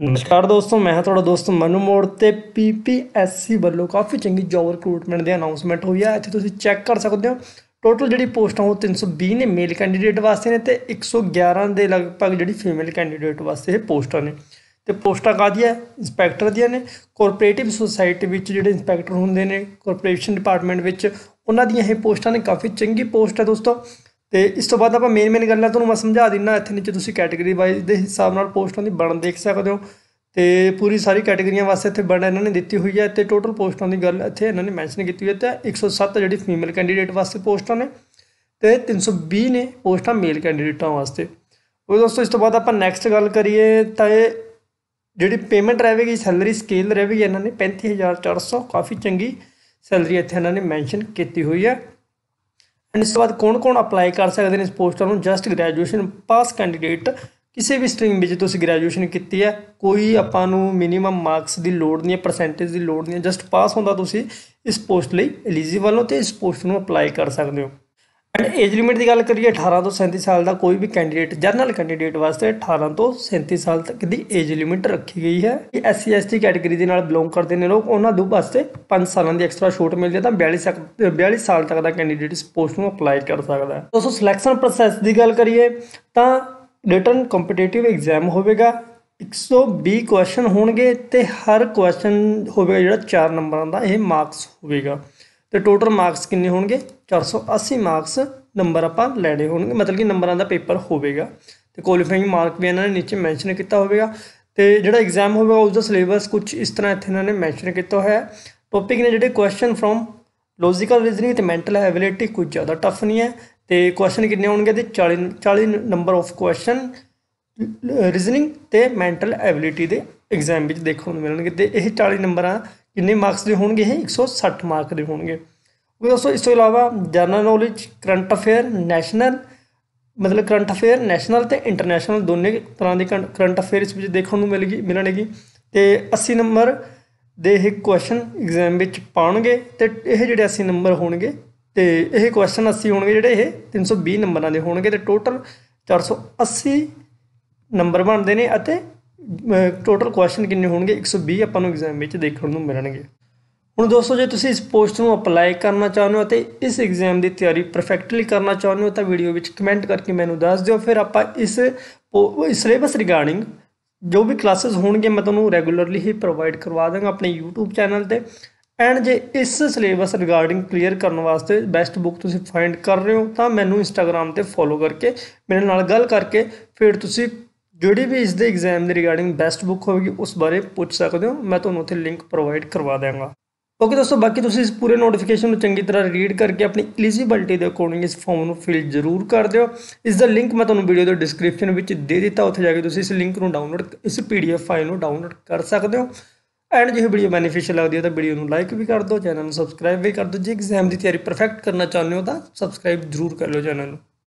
ਨਮਸਕਾਰ ਦੋਸਤੋ ਮੈਂ ਹਾਂ ਤੁਹਾਡਾ ਦੋਸਤ ਮਨੂ ਮੋੜ ਤੇ ਪੀਪੀਐਸਸੀ ਵੱਲੋਂ ਕਾਫੀ ਚੰਗੀ ਜੌਬ ਰਿਕਰੂਟਮੈਂਟ ਦੀ ਅਨਾਉਂਸਮੈਂਟ ਹੋਈ ਹੈ ਇੱਥੇ ਤੁਸੀਂ ਚੈੱਕ ਕਰ ਸਕਦੇ ਹੋ ਟੋਟਲ ਜਿਹੜੀ ਪੋਸਟਾਂ ਉਹ 320 ਨੇ ਮੇਲ ਕੈਂਡੀਡੇਟ ਵਾਸਤੇ ਨੇ ਤੇ 111 ਦੇ ਲਗਭਗ ਜਿਹੜੀ ਫੀਮੇਲ ਕੈਂਡੀਡੇਟ ਵਾਸਤੇ ਇਹ ਪੋਸਟਾਂ ਨੇ ਤੇ ਪੋਸਟਾਂ ਕਾਦੀਆਂ ਇੰਸਪੈਕਟਰ ਦੀਆਂ ਨੇ ਕੋਰਪੋਰੇਟਿਵ ਸੁਸਾਇਟੀ ਵਿੱਚ ਜਿਹੜੇ ਇੰਸਪੈਕਟਰ ਹੁੰਦੇ ਨੇ ਕਾਰਪੋਰੇਸ਼ਨ ਡਿਪਾਰਟਮੈਂਟ ਵਿੱਚ ਉਹਨਾਂ ਦੀਆਂ ਇਹ ਪੋਸਟਾਂ ਨੇ ਕਾਫੀ ਚੰਗੀ ਪੋਸਟ ਹੈ ਦੋਸਤੋ ਤੇ ਇਸ ਤੋਂ ਬਾਅਦ ਆਪਾਂ ਮੇਨ ਮੇਨ ਗੱਲਾਂ ਤੁਹਾਨੂੰ ਮੈਂ ਸਮਝਾ ਦਿੰਨਾ ਇੱਥੇ ਨੀਚੇ ਤੁਸੀਂ ਕੈਟਾਗਰੀ ਵਾਈਜ਼ ਦੇ ਹਿਸਾਬ ਨਾਲ ਪੋਸਟਾਂ ਦੀ ਬਣ ਦੇਖ ਸਕਦੇ ਹੋ ਤੇ ਪੂਰੀ ਸਾਰੀ ਕੈਟਾਗਰੀਆਂ ਵਾਸਤੇ ਇੱਥੇ ਬਣ ਇਹਨਾਂ ਨੇ ਦਿੱਤੀ ਹੋਈ ਹੈ ਤੇ ਟੋਟਲ ਪੋਸਟਾਂ ਦੀ ਗੱਲ ਇੱਥੇ ਇਹਨਾਂ ਨੇ ਮੈਂਸ਼ਨ ਕੀਤੀ ਹੋਈ ਹੈ ਤੇ 107 ਜਿਹੜੀ ਫੀਮੇਲ ਕੈਂਡੀਡੇਟ ਵਾਸਤੇ ਪੋਸਟਾਂ ਨੇ ਤੇ 320 ਨੇ ਪੋਸਟਾਂ ਮੇਲ ਕੈਂਡੀਡੇਟਾਂ ਵਾਸਤੇ ਉਹ ਦੋਸਤੋ ਇਸ ਤੋਂ ਬਾਅਦ ਆਪਾਂ ਨੈਕਸਟ ਗੱਲ ਕਰੀਏ ਤਾਂ ਇਹ ਜਿਹੜੀ ਪੇਮੈਂਟ ਰਹੇਗੀ ਸੈਲਰੀ ਸਕੇਲ ਰਹੇਗੀ ਇਹਨਾਂ ਨੇ 35400 ਕਾਫੀ ਚੰਗੀ ਸੈਲਰੀ ਇੱਥੇ ਇਹਨਾਂ ਨੇ ਮੈਂਸ਼ਨ ਕੀਤੀ ਹੋਈ ਹੈ ਐਂਡ ਇਸ ਤੋਂ ਬਾਅਦ ਕੌਣ-ਕੌਣ ਅਪਲਾਈ ਕਰ ਸਕਦੇ ਨੇ ਇਸ ਪੋਸਟਾਂ ਨੂੰ ਜਸਟ ਗ੍ਰੈਜੂਏਸ਼ਨ ਪਾਸ ਕੈਂਡੀਡੇਟ ਕਿਸੇ ਵੀ ਸਟਰੀਮ ਵਿੱਚ ਤੁਸੀਂ ਗ੍ਰੈਜੂਏਸ਼ਨ ਕੀਤੀ ਹੈ ਕੋਈ ਆਪਾਂ ਨੂੰ ਮਿਨੀਮਮ ਮਾਰਕਸ ਦੀ ਲੋੜ ਨਹੀਂ ਹੈ ਪਰਸੈਂਟੇਜ ਦੀ ਲੋੜ ਨਹੀਂ ਹੈ ਜਸਟ ਪਾਸ ਹੁੰਦਾ ਤੁਸੀਂ ਇਸ ਪੋਸਟ ਲਈ ਐਲੀਜੀਬਲ ਹੋ ਤੇ ਇਸ ਪੋਸਟ ਨੂੰ ਅਪਲਾਈ ਕਰ ਸਕਦੇ ਹੋ ਐਂਡ ਏਜ ਲਿਮਿਟ ਦੀ ਗੱਲ ਕਰੀਏ 18 ਤੋਂ 37 ਸਾਲ ਦਾ ਕੋਈ ਵੀ ਕੈਂਡੀਡੇਟ ਜਨਰਲ ਕੈਂਡੀਡੇਟ ਵਾਸਤੇ 18 ਤੋਂ 37 ਸਾਲ ਤੱਕ ਦੀ ਏਜ ਲਿਮਿਟ ਰੱਖੀ ਗਈ ਹੈ ਸੀ ਐਸ ਟੀ ਕੈਟਾਗਰੀ ਦੇ ਨਾਲ ਬਿਲੋਂਗ ਕਰਦੇ ਨੇ ਲੋਕ ਉਹਨਾਂ ਦੇ ਵਾਸਤੇ 5 ਸਾਲਾਂ ਦੀ ਐਕਸਟਰਾ ਛੋਟ ਮਿਲਦੀ ਹੈ ਤਾਂ 42 42 ਸਾਲ ਤੱਕ ਦਾ ਕੈਂਡੀਡੇਟ ਇਸ ਪੋਸਟ ਨੂੰ ਅਪਲਾਈ ਕਰ ਸਕਦਾ ਹੈ ਦੋਸਤੋ ਸਿਲੈਕਸ਼ਨ ਪ੍ਰੋਸੈਸ ਦੀ ਗੱਲ ਕਰੀਏ ਤਾਂ ਰਿਟਨ ਕੰਪੀਟੀਟਿਵ ਐਗਜ਼ਾਮ ਹੋਵੇਗਾ 120 ਕੁਐਸਚਨ ਹੋਣਗੇ ਤੇ ਹਰ ਕੁਐਸਚਨ ਹੋਵੇਗਾ ਜਿਹੜਾ 4 ਨੰਬਰਾਂ ਦਾ ਇਹ ਮਾਰਕਸ ਹੋਵੇਗਾ ਤੇ ਟੋਟਲ ਮਾਰਕਸ ਕਿੰਨੇ ਹੋਣਗੇ 480 ਮਾਰਕਸ ਨੰਬਰ ਆਪਾਂ ਲੈਣੇ ਹੋਣਗੇ ਮਤਲਬ ਕਿ ਨੰਬਰਾਂ ਦਾ ਪੇਪਰ ਹੋਵੇਗਾ ਤੇ ਕੁਆਲੀਫਾਈਂਗ ਮਾਰਕ ਵੀ ਇਹਨਾਂ ਨੇ ਨੀਚੇ ਮੈਂਸ਼ਨ ਕੀਤਾ ਹੋਵੇਗਾ ਤੇ ਜਿਹੜਾ ਐਗਜ਼ਾਮ ਹੋਵੇਗਾ ਉਸ ਦਾ ਸਿਲੇਬਸ ਕੁਝ ਇਸ ਤਰ੍ਹਾਂ ਇੱਥੇ ਇਹਨਾਂ ਨੇ ਮੈਂਸ਼ਨ ਕੀਤਾ ਹੋਇਆ ਹੈ ਟੌਪਿਕ ਨੇ ਜਿਹੜੇ ਕੁਐਸਚਨ ਫਰੋਮ ਲੌਜੀਕਲ ਰੀਜ਼ਨਿੰਗ ਤੇ ਮੈਂਟਲ ਐਬਿਲਿਟੀ ਕੁਝ ਜ਼ਿਆਦਾ ਟਫ ਨਹੀਂ ਹੈ ਤੇ ਕੁਐਸਚਨ ਕਿੰਨੇ ਹੋਣਗੇ ਤੇ 40 40 ਨੰਬਰ ਆਫ ਕੁਐਸਚਨ ਰੀਜ਼ਨਿੰਗ ਤੇ ਮੈਂਟਲ ਐਬਿਲਿਟੀ ਦੇ ਐਗਜ਼ਾਮ ਵਿੱਚ ਦੇਖਣ ਨੂੰ ਮਿਲਣਗੇ ਤੇ ਇਹ 40 ਨੰਬਰਾਂ ਕਿੰਨੇ ਮਾਰਕਸ ਦੇ ਹੋਣਗੇ ਇਹ 160 ਮਾਰਕ ਦੇ ਹੋਣਗੇ ਉਹ ਦੋਸਤੋ ਇਸ ਤੋਂ ਇਲਾਵਾ general knowledge current affair national ਮਤਲਬ ਕਰੰਟ ਅਫੇਅਰ ਨੈਸ਼ਨਲ ਤੇ ਇੰਟਰਨੈਸ਼ਨਲ ਦੋਨੇ ਤਰ੍ਹਾਂ ਦੇ ਕਰੰਟ ਅਫੇਅਰ ਇਸ ਵਿੱਚ ਦੇਖਣ ਨੂੰ ਮਿਲੇਗੀ ਮਿਲਣਗੇ ਤੇ 80 ਨੰਬਰ ਦੇ ਇਹ ਕੁਐਸਚਨ ਐਗਜ਼ਾਮ ਵਿੱਚ ਪਾਉਣਗੇ ਤੇ ਇਹ ਜਿਹੜੇ 80 ਨੰਬਰ ਹੋਣਗੇ ਤੇ ਇਹ ਕੁਐਸਚਨ 80 ਹੋਣਗੇ ਜਿਹੜੇ ਇਹ 320 ਨੰਬਰਾਂ ਦੇ ਹੋਣਗੇ ਤੇ ਟੋਟਲ 480 ਨੰਬਰ ਬਣਦੇ ਨੇ ਅਤੇ ਟੋਟਲ ਕੁਐਸਚਨ ਕਿੰਨੇ ਹੋਣਗੇ 120 ਆਪਾਂ ਨੂੰ ਐਗਜ਼ਾਮ ਵਿੱਚ ਦੇਖਣ ਨੂੰ ਮਿਲਣਗੇ ਹੁਣ ਦੋਸਤੋ ਜੇ ਤੁਸੀਂ ਇਸ ਪੋਸਟ ਨੂੰ ਅਪਲਾਈ ਕਰਨਾ ਚਾਹੁੰਦੇ ਹੋ ਤੇ ਇਸ ਐਗਜ਼ਾਮ ਦੀ ਤਿਆਰੀ ਪਰਫੈਕਟਲੀ ਕਰਨਾ ਚਾਹੁੰਦੇ ਹੋ ਤਾਂ ਵੀਡੀਓ ਵਿੱਚ ਕਮੈਂਟ ਕਰਕੇ ਮੈਨੂੰ ਦੱਸ ਦਿਓ ਫਿਰ ਆਪਾਂ ਇਸ ਸਿਲੇਬਸ ਰਿਗਾਰਡਿੰਗ ਜੋ ਵੀ ਕਲਾਸਸ ਹੋਣਗੇ ਮੈਂ ਤੁਹਾਨੂੰ ਰੈਗੂਲਰਲੀ ਹੀ ਪ੍ਰੋਵਾਈਡ ਕਰਵਾ ਦਾਂਗਾ ਆਪਣੇ YouTube ਚੈਨਲ ਤੇ ਐਂਡ ਜੇ ਇਸ ਸਿਲੇਬਸ ਰਿਗਾਰਡਿੰਗ ਕਲੀਅਰ ਕਰਨ ਵਾਸਤੇ ਬੈਸਟ ਬੁੱਕ ਤੁਸੀਂ ਫਾਈਂਡ ਕਰ ਰਹੇ ਹੋ ਤਾਂ ਮੈਨੂੰ Instagram ਤੇ ਫੋਲੋ ਕਰਕੇ ਮੇਰੇ ਨਾਲ ਗੱਲ ਕਰਕੇ ਫਿਰ ਤੁਸੀਂ ਜਿਹੜੀ ਵੀ ਇਸ ਦੇ ਐਗਜ਼ਾਮ ਦੇ ਰਿਗਾਰਡਿੰਗ ਬੈਸਟ ਬੁੱਕ ਹੋਵੇਗੀ ਉਸ ਬਾਰੇ ਪੁੱਛ ਸਕਦੇ ਹੋ ਮੈਂ ਤੁਹਾਨੂੰ ਉੱਥੇ ਲਿੰਕ ਪ੍ਰੋਵਾਈਡ ਕਰਵਾ ਦਿਆਂਗਾ ਓਕੇ ਦੋਸਤੋ ਬਾਕੀ ਤੁਸੀਂ ਇਸ ਪੂਰੇ ਨੋਟੀਫਿਕੇਸ਼ਨ ਨੂੰ ਚੰਗੀ ਤਰ੍ਹਾਂ ਰੀਡ ਕਰਕੇ ਆਪਣੀ ਐਲੀਜੀਬਿਲਟੀ ਦੇ ਅਕੋਰਡਿੰਗ ਇਸ ਫਾਰਮ ਨੂੰ ਫਿਲ ਜ਼ਰੂਰ ਕਰ ਦਿਓ ਇਸ ਦਾ ਲਿੰਕ ਮੈਂ ਤੁਹਾਨੂੰ ਵੀਡੀਓ ਦੇ ਡਿਸਕ੍ਰਿਪਸ਼ਨ ਵਿੱਚ ਦੇ ਦਿੱਤਾ ਉੱਥੇ ਜਾ ਕੇ ਤੁਸੀਂ ਇਸ ਲਿੰਕ ਨੂੰ ਡਾਊਨਲੋਡ ਇਸ ਪੀਡੀਐਫ ਫਾਈਲ ਨੂੰ ਡਾਊਨਲੋਡ ਕਰ ਸਕਦੇ ਹੋ ਐਂਡ ਜੇ ਵੀਡੀਓ ਬੈਨੀਫੀਸ਼ੀਅਲ ਲੱਗਦੀ ਹੈ ਤਾਂ ਵੀਡੀਓ ਨੂੰ ਲਾਈਕ ਵੀ ਕਰ ਦਿਓ ਚੈਨਲ ਨੂੰ ਸਬਸਕ੍ਰਾਈਬ ਵੀ ਕਰ ਦਿਓ ਜੇ ਐਗਜ਼ਾਮ ਦੀ ਤਿਆਰੀ ਪਰਫੈਕਟ ਕਰਨਾ ਚਾਹੁੰਦੇ ਹੋ ਤਾਂ ਸਬਸਕ੍ਰਾਈਬ ਜ਼ਰੂਰ ਕਰ ਲਓ ਚੈਨਲ ਨੂੰ